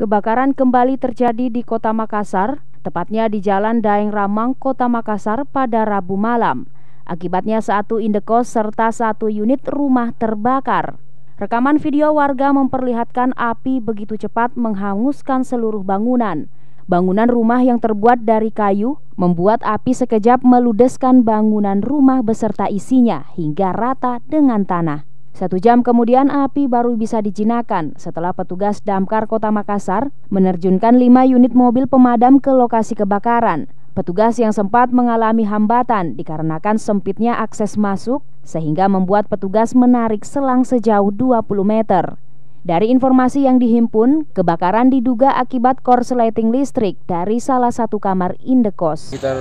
Kebakaran kembali terjadi di Kota Makassar, tepatnya di Jalan Daeng Ramang, Kota Makassar pada Rabu malam. Akibatnya satu indekos serta satu unit rumah terbakar. Rekaman video warga memperlihatkan api begitu cepat menghanguskan seluruh bangunan. Bangunan rumah yang terbuat dari kayu membuat api sekejap meludeskan bangunan rumah beserta isinya hingga rata dengan tanah. Satu jam kemudian api baru bisa dijinakan setelah petugas damkar kota Makassar menerjunkan lima unit mobil pemadam ke lokasi kebakaran. Petugas yang sempat mengalami hambatan dikarenakan sempitnya akses masuk sehingga membuat petugas menarik selang sejauh 20 meter. Dari informasi yang dihimpun, kebakaran diduga akibat korsleting listrik dari salah satu kamar indekos. Sekitar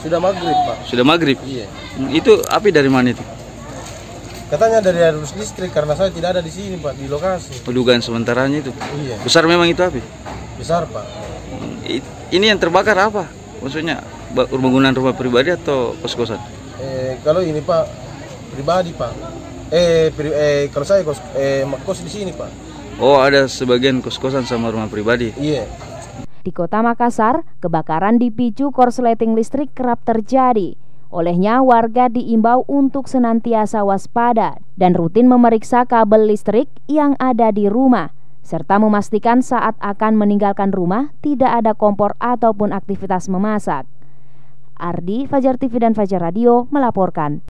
sudah maghrib, Pak. Sudah maghrib? Iya. Itu api dari mana itu? Katanya dari arus listrik karena saya tidak ada di sini Pak di lokasi. Dugaan sementaranya itu. Iya. Besar memang itu api. Besar Pak. Ini yang terbakar apa? Maksudnya bangunan rumah pribadi atau kos kosan? Eh, kalau ini Pak pribadi Pak. Eh, pri, eh kalau saya kos eh, kos di sini Pak. Oh ada sebagian kos kosan sama rumah pribadi. Iya. Di kota Makassar, kebakaran dipicu korsleting listrik kerap terjadi. Olehnya, warga diimbau untuk senantiasa waspada dan rutin memeriksa kabel listrik yang ada di rumah, serta memastikan saat akan meninggalkan rumah tidak ada kompor ataupun aktivitas memasak. Ardi, Fajar TV dan Fajar Radio melaporkan.